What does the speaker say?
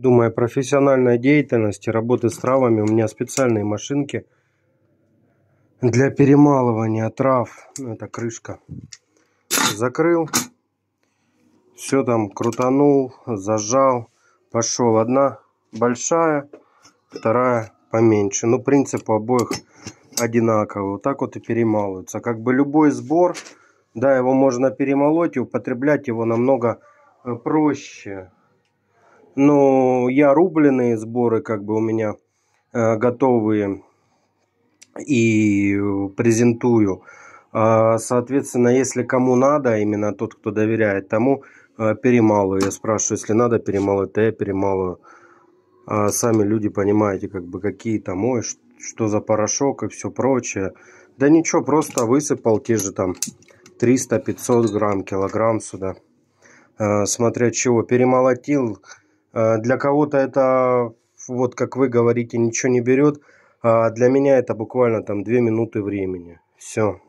Думаю, о профессиональной деятельности, работы с травами, у меня специальные машинки для перемалывания трав. Это крышка. Закрыл. Все там крутанул, зажал. Пошел одна большая, вторая поменьше. Но ну, принцип обоих одинаковый. Вот так вот и перемалываются. Как бы любой сбор, да, его можно перемолоть и употреблять его намного э, проще. Но ну, я рубленые сборы как бы у меня э, готовые и презентую. А, соответственно, если кому надо, именно тот, кто доверяет тому, э, перемалываю. Я спрашиваю, если надо перемалывать, то я перемалываю. А сами люди понимаете, как бы какие там, ой, что за порошок и все прочее. Да ничего, просто высыпал те же там 300-500 грамм, килограмм сюда. А, смотря чего, перемолотил, Э, для кого-то это, вот как вы говорите, ничего не берет. А для меня это буквально там 2 минуты времени. Все.